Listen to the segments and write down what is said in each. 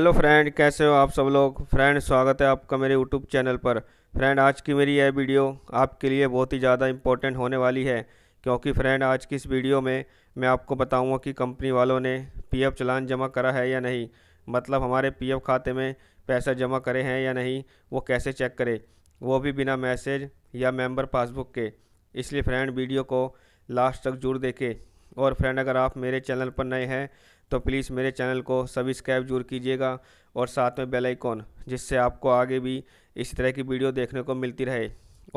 hello friend कैसे हो आप सब लोग फ्रेंड स्वागत है आपका मेरे यूट्यूब चैनल पर फ्रेंड आज की मेरी यह वीडियो आपके लिए बहुत ही ज़्यादा इम्पोर्टेंट होने वाली है क्योंकि फ्रेंड आज की इस वीडियो में मैं आपको बताऊंगा कि कंपनी वालों ने पीएफ चलान जमा करा है या नहीं मतलब हमारे पी खाते में पैसा जमा करे हैं या नहीं वो कैसे चेक करे वो भी बिना मैसेज या मेम्बर पासबुक के इसलिए फ्रेंड वीडियो को लास्ट तक जरूर देखें और फ्रेंड अगर आप मेरे चैनल पर नए हैं तो प्लीज़ मेरे चैनल को सब्सक्राइब जरूर कीजिएगा और साथ में बेल आइकॉन जिससे आपको आगे भी इसी तरह की वीडियो देखने को मिलती रहे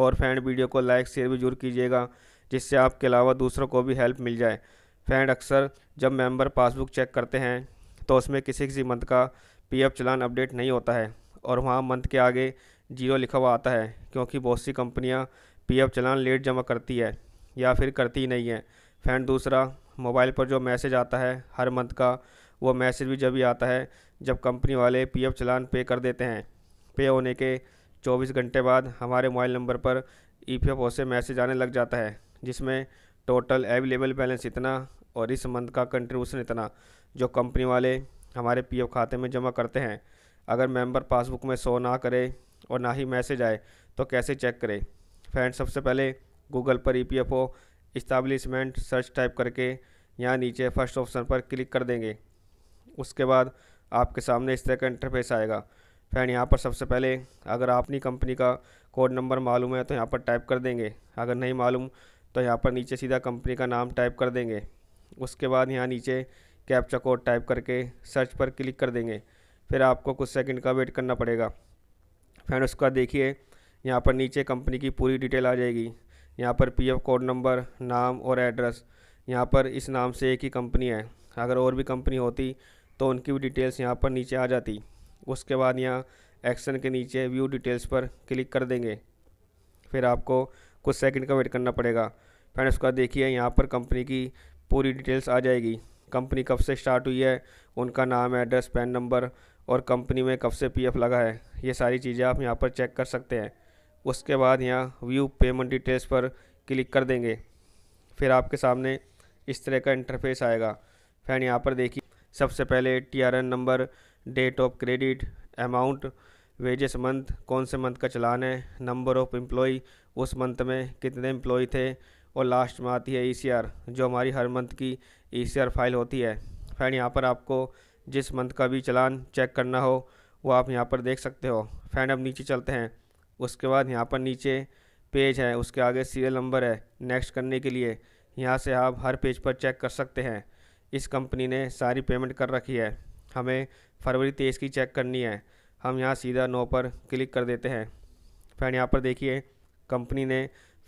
और फ्रेंड वीडियो को लाइक शेयर भी जरूर कीजिएगा जिससे आपके अलावा दूसरों को भी हेल्प मिल जाए फ्रेंड अक्सर जब मेंबर पासबुक चेक करते हैं तो उसमें किसी किसी मंथ का पीएफ चलान अपडेट नहीं होता है और वहाँ मंथ के आगे जीरो लिखा हुआ आता है क्योंकि बहुत सी कंपनियाँ एफ़ चलान लेट जमा करती है या फिर करती ही नहीं है फ्रेंड दूसरा मोबाइल पर जो मैसेज आता है हर मंथ का वो मैसेज भी जब ही आता है जब कंपनी वाले पीएफ चलान पे कर देते हैं पे होने के 24 घंटे बाद हमारे मोबाइल नंबर पर ई पी से मैसेज आने लग जाता है जिसमें टोटल अवेलेबल बैलेंस इतना और इस मंथ का कंट्रीब्यूशन इतना जो कंपनी वाले हमारे पीएफ खाते में जमा करते हैं अगर मेंबर पासबुक में शो ना करे और ना ही मैसेज आए तो कैसे चेक करें फ्रेंड सबसे पहले गूगल पर E P F O establishment search type करके यहाँ नीचे फर्स्ट ऑप्शन पर क्लिक कर देंगे उसके बाद आपके सामने इस तरह का इंटरफेस आएगा फैन यहाँ पर सबसे पहले अगर अपनी कंपनी का कोड नंबर मालूम है तो यहाँ पर टाइप कर देंगे अगर नहीं मालूम तो यहाँ पर नीचे सीधा कंपनी का नाम टाइप कर देंगे उसके बाद यहाँ नीचे कैप्चा कोड टाइप करके सर्च पर क्लिक कर देंगे फिर आपको कुछ सेकंड का वेट करना पड़ेगा फ़ैन उसका देखिए यहाँ पर नीचे कंपनी की पूरी डिटेल आ जाएगी यहाँ पर पीएफ कोड नंबर नाम और एड्रेस यहाँ पर इस नाम से एक ही कंपनी है अगर और भी कंपनी होती तो उनकी भी डिटेल्स यहाँ पर नीचे आ जाती उसके बाद यहाँ एक्शन के नीचे व्यू डिटेल्स पर क्लिक कर देंगे फिर आपको कुछ सेकंड का वेट करना पड़ेगा फिर उसका देखिए यहाँ पर कंपनी की पूरी डिटेल्स आ जाएगी कंपनी कब से स्टार्ट हुई है उनका नाम एड्रेस पैन नंबर और कंपनी में कब से पीएफ लगा है ये सारी चीज़ें आप यहाँ पर चेक कर सकते हैं उसके बाद यहाँ व्यू पेमेंट डिटेल्स पर क्लिक कर देंगे फिर आपके सामने इस तरह का इंटरफेस आएगा फैन यहाँ पर देखिए सबसे पहले TRN number date of credit amount wages month कौन से मंथ का चलान है नंबर ऑफ एम्प्लॉय उस मंथ में कितने एम्प्लॉई थे और लास्ट में आती है ई e जो हमारी हर मंथ की ई e फाइल होती है फैन यहाँ पर आपको जिस मंथ का भी चलान चेक करना हो वो आप यहाँ पर देख सकते हो फैन अब नीचे चलते हैं उसके बाद यहाँ पर नीचे पेज है उसके आगे सीरियल नंबर है नेक्स्ट करने के लिए यहाँ से आप हर पेज पर चेक कर सकते हैं इस कंपनी ने सारी पेमेंट कर रखी है हमें फरवरी तेईस की चेक करनी है हम यहाँ सीधा नो पर क्लिक कर देते हैं फ्रेंड यहाँ पर देखिए कंपनी ने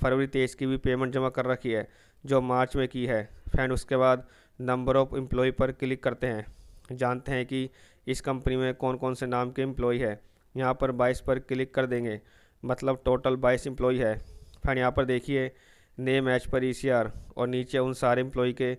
फरवरी तेईस की भी पेमेंट जमा कर रखी है जो मार्च में की है फ्रेंड उसके बाद नंबर ऑफ़ एम्प्लॉय पर क्लिक करते हैं जानते हैं कि इस कंपनी में कौन कौन से नाम के एम्प्लॉय है यहाँ पर बाईस पर क्लिक कर देंगे मतलब टोटल बाईस एम्प्लॉय है फिर यहाँ पर देखिए नेम एच पर ई और नीचे उन सारे एम्प्लॉय के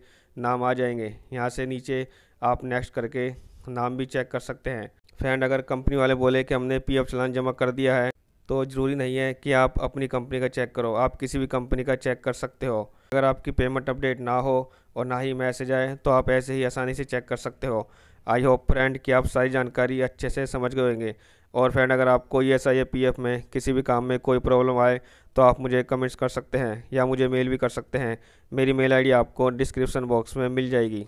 नाम आ जाएंगे यहाँ से नीचे आप नेक्स्ट करके नाम भी चेक कर सकते हैं फ्रेंड अगर कंपनी वाले बोले कि हमने पी एफ चलान जमा कर दिया है तो ज़रूरी नहीं है कि आप अपनी कंपनी का चेक करो आप किसी भी कंपनी का चेक कर सकते हो अगर आपकी पेमेंट अपडेट ना हो और ना ही मैसेज आए तो आप ऐसे ही आसानी से चेक कर सकते हो आई होप फ्रेंड कि आप सारी जानकारी अच्छे से समझ गए होंगे और फ्रेंड अगर आपको ई एस आई या पी एफ में किसी भी काम में कोई प्रॉब्लम आए तो आप मुझे कमेंट्स कर सकते हैं या मुझे मेल भी कर सकते हैं मेरी मेल आईडी आपको डिस्क्रिप्शन बॉक्स में मिल जाएगी